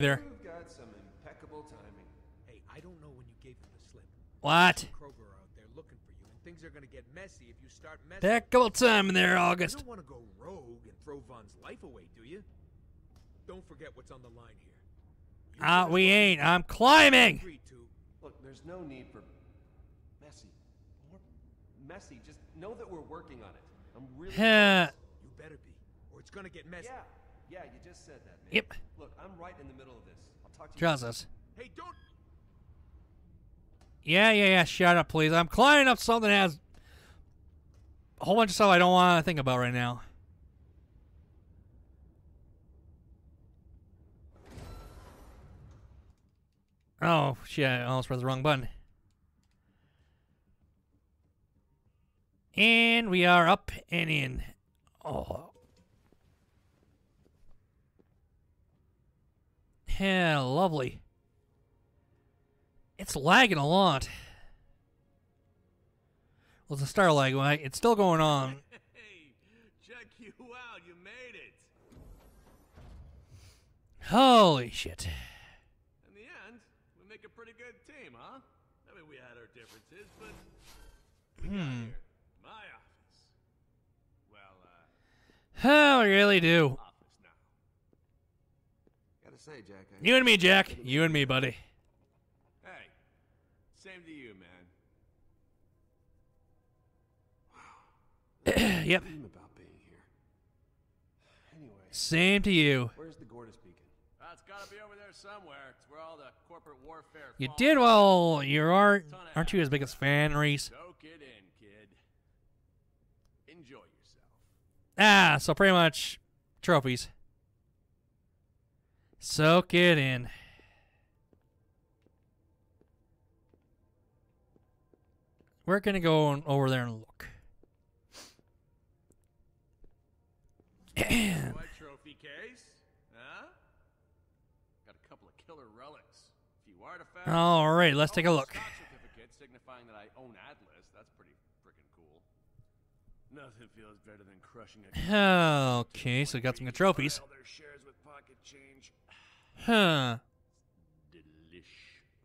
there. Hey, I don't know when you gave him the slip. What? Kroger out there looking for you, and things are gonna get messy if you start messing. Impeccable timing, there, August. You don't want to go rogue and throw Von's life away, do you? Don't forget what's on the line here. ah, we ain't. I'm climbing. Look, there's no need for messy. More messy. Just know that we're working on it. I'm really. you better be, or it's gonna get messy. Yeah. Yeah, you just said that. Man. Yep. Look, I'm right in the middle of this. I'll talk to Trust you. Hey, don't. Yeah, yeah, yeah. Shut up, please. I'm climbing up something that has a whole bunch of stuff I don't want to think about right now. Oh, shit. I almost pressed the wrong button. And we are up and in. Oh, Yeah, Lovely. It's lagging a lot. Well, it's a star lag. Right? It's still going on. Hey, check you out. You made it. Holy shit. In the end, we make a pretty good team, huh? I mean, we had our differences, but hmm. My office. Well, uh... Oh, we really do say, Jack. I you and me, Jack. You and me, buddy. Hey, same to you, man. yep. About being here. Anyway, same to you. Where's the Gordas beacon? Uh, it's gotta be over there somewhere. It's where all the corporate warfare. You did well. You aren't. Aren't you his biggest fan, Reese? No it in, kid. Enjoy yourself. Ah, so pretty much trophies. Soak it in. We're going to go on over there and look. And trophy case? Huh? Got a couple of killer relics. A few artifacts. All right, let's take a oh, look. signifying that I own Atlas. That's pretty freaking cool. Nothing feels better than crushing a Okay, so we got some good trophies. Huh. Delish.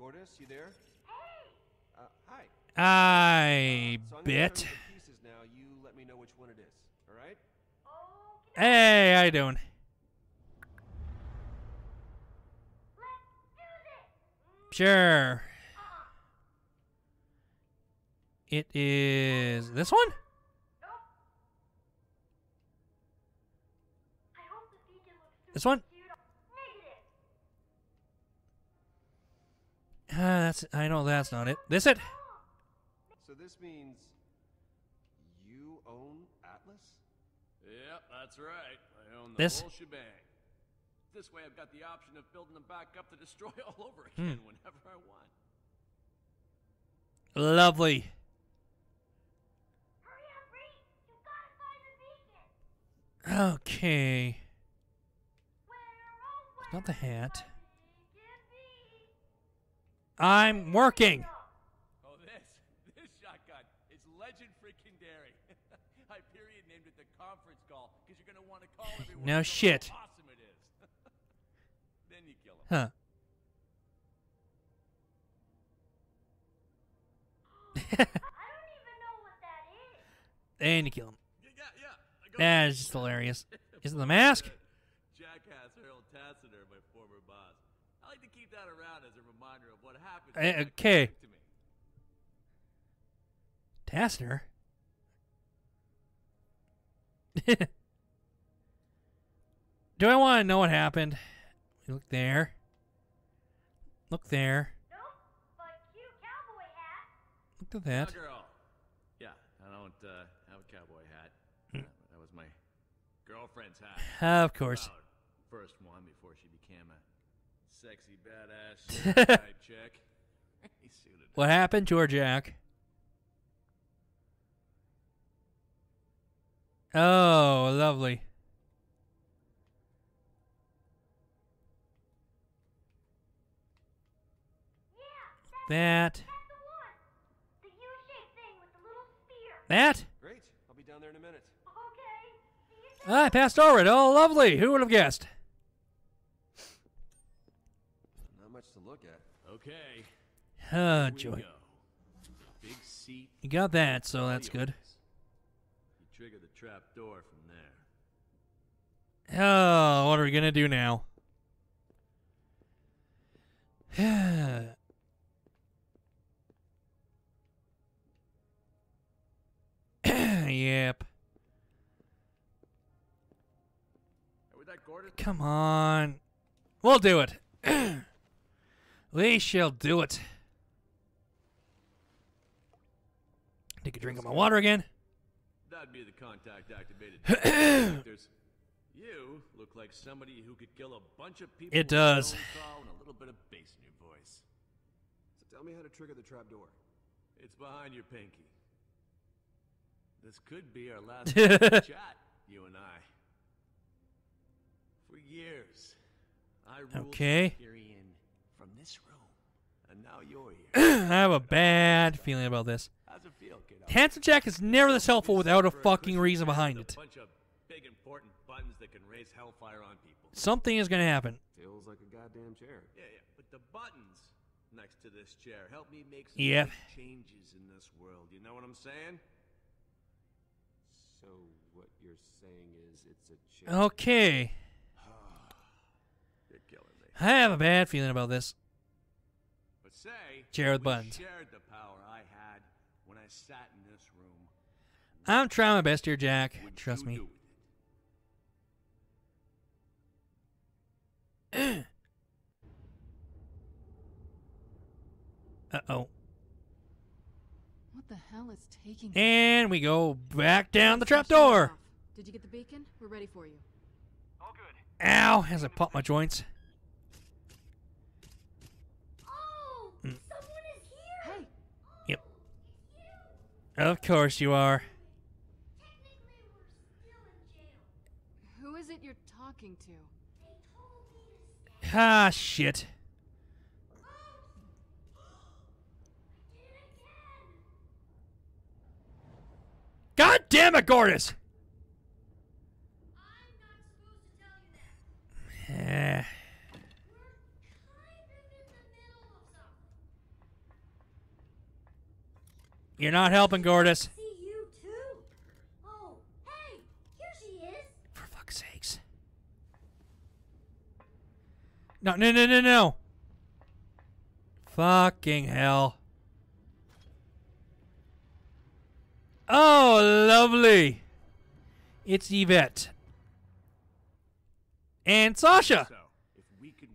Gordas, you there? Hey. Uh, hi. I uh, so bet. Now. You let me know which one it is. All right? Okay. Hey, how you doing? sure. It is this one? This one? Uh, that's I know that's not it. This it? So this means you own Atlas? Yep, that's right. I own the this? whole shebang. This way I've got the option of building them back up to destroy all over hmm. again hmm. whenever I want. Lovely. Up, okay. Not the hat. I'm working. Oh, this this shotgun is legend freaking dairy. Hyperion named it the conference call because you're gonna want to call everyone. no shit. Awesome it is. then you kill him. Huh. and you kill him. Yeah, yeah. That is just hilarious. Is it the mask? Jackass Harold Tassiter, my that around as a reminder of what happened. Uh, okay. Tassner. Do I want to know what happened? look there. Look there. but cute cowboy hat. Look at that. Oh, girl. Yeah, I don't uh, have a cowboy hat. Mm. that was my girlfriend's hat. Uh, of course. First one, sexy badass type check. What happened, Georgiak? Oh, lovely. Yeah, that. The that? Great. I'll be down there in a minute. Okay. Ah, I passed over it. Oh, lovely. Who would have guessed? much to look at. Okay. Ah, joy. Go. Big seat. You got that, so that's good. You trigger the trap door from there. Oh, what are we gonna do now? yep. Come on. We'll do it. We shall do it. Take a drink of my water again. That'd be the contact activated. you look like somebody who could kill a bunch of people. It does. a little bit of bass in your voice. So tell me how to trigger the trap door. It's behind your pinky. This could be our last chat, you and I. For years, I ruled okay. Syrian from this room. And now you're here. I have a bad feeling about this. How's it feel, kiddo? Handsome Jack is never this helpful without a fucking reason behind it. Big, Something is gonna happen. Feels like a goddamn chair. Yeah, yeah. But the buttons next to this chair help me make some yeah. changes in this world. You know what I'm saying? So what you're saying is it's a chair. Okay. I have a bad feeling about this. But say, Jared Buttons. shared the power I had when I sat in this room. I'm trying my best here, Jack. Would Trust me. Uh-oh. What the hell is taking And we go back down the trapdoor. Did you get the beacon? We're ready for you. All good. Ow, as I pop my joints. Of course you are. Who is it you're talking to? Ah, shit. Oh, God damn it, Gordis! You're not helping, Gordis. Oh, hey, For fuck's sakes. No, no, no, no, no. Fucking hell. Oh, lovely. It's Yvette. And Sasha.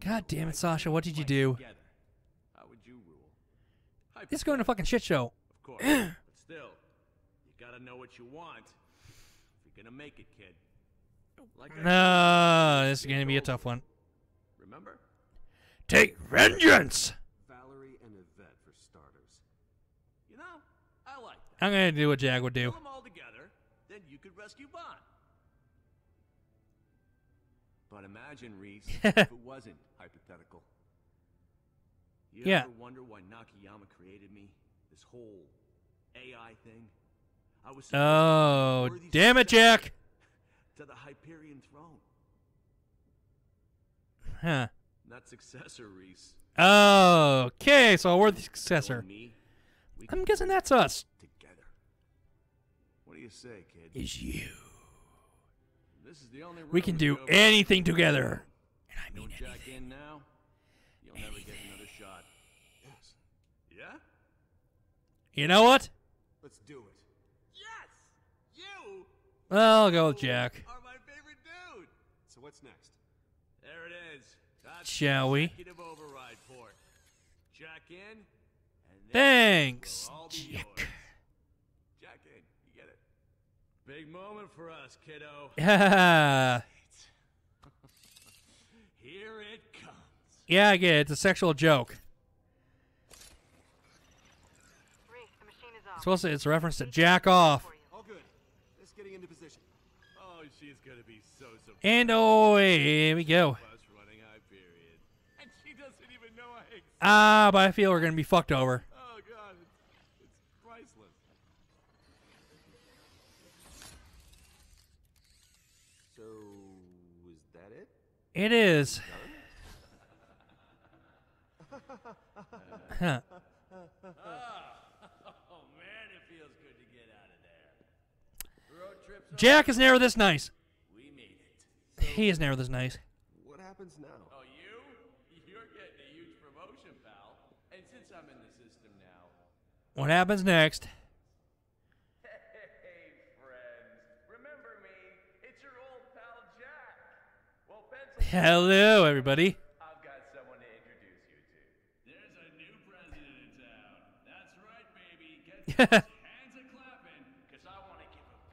God damn it, Sasha. What did you do? This is going to fucking shit show course. but still, you gotta know what you want if you're gonna make it, kid. Like no, this is gonna be a tough one. Remember? Take vengeance! Valerie and Yvette for starters. You know, I like that. I'm gonna do what Jag would do. Pull them all together, then you could rescue Bond. But imagine, Reese, if it wasn't hypothetical. You yeah. ever wonder why Nakayama created me? This whole AI thing. I was Oh, damn it, Jack. To the Hyperion throne. Huh. Not successor, Reese. okay, so we're the successor. Me, I'm guessing that's us. Together. What do you say, kid? Is you. Is we can do anything together. And I mean anything. Jack in now, you'll anything. never get another shot. Yes. Yeah? You know what? Let's do it. Yes! You! I'll go with Jack. Are my favorite dude. So what's next? There it is. That's Shall we? override port. Jack in. Thanks, Jack. Yours. Jack in. You get it. Big moment for us, kiddo. Yeah. Here it comes. Yeah, I get it. It's a sexual joke. supposed to, it's a reference to jack off. Oh, she's gonna be so And oh, here we go. Ah, but I feel we're gonna be fucked over. Oh god, it's, it's priceless. So is that it? It is. huh. Ah. Jack is never this nice. So he is never this nice. What happens now? Oh, you? You're getting a huge promotion, pal. And since I'm in the system now. What happens next? Hey, friends. Remember me? It's your old pal, Jack. Well, Hello, everybody. I've got someone to introduce you to. There's a new president in town. That's right, baby.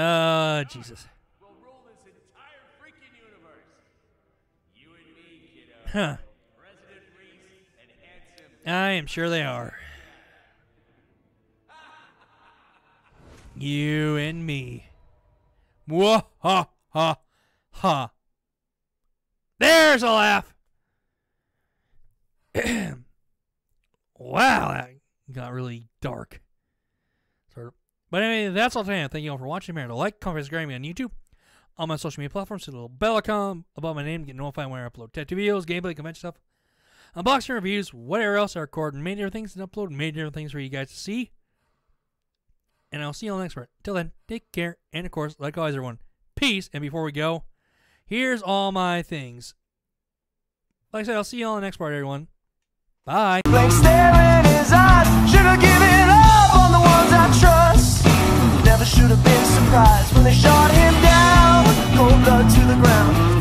Oh, Jesus. Huh. I am sure they are. You and me. Whoa, ha, ha, ha. There's a laugh. wow, that got really dark. Sort of but anyway, that's all today. Thank you all for watching. Remember to like, comment, subscribe me on YouTube, on my social media platforms. Hit the little bell icon above my name to get notified when I upload tattoo videos, gameplay, convention stuff, unboxing reviews, whatever else I record, and many different things and upload many different things for you guys to see. And I'll see you all next part. Till then, take care, and of course, like always, everyone, peace. And before we go, here's all my things. Like I said, I'll see you all in the next part, everyone. Bye. should have been surprised when they shot him down. Cold blood to the ground.